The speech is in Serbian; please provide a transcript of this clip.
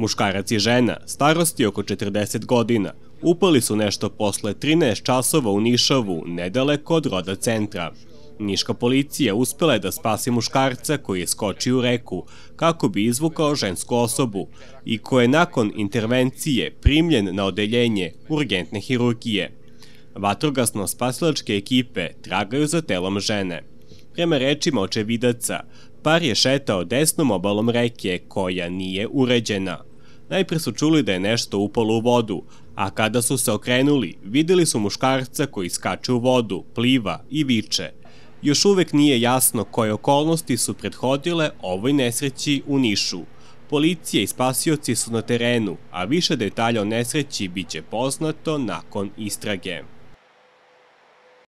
Muškarac i žena, starosti oko 40 godina, upali su nešto posle 13 časova u Nišavu, nedaleko od roda centra. Niška policija uspela je da spasi muškarca koji je skočio u reku kako bi izvukao žensku osobu i ko je nakon intervencije primljen na odeljenje urgentne hirurgije. Vatrogasno spasilačke ekipe tragaju za telom žene. Prema rečima očevidaca, par je šetao desnom obalom reke koja nije uređena – Najpre su čuli da je nešto upalo u vodu, a kada su se okrenuli, videli su muškarca koji skače u vodu, pliva i viče. Još uvek nije jasno koje okolnosti su prethodile ovoj nesreći u Nišu. Policija i spasioci su na terenu, a više detalja o nesreći biće poznato nakon istrage.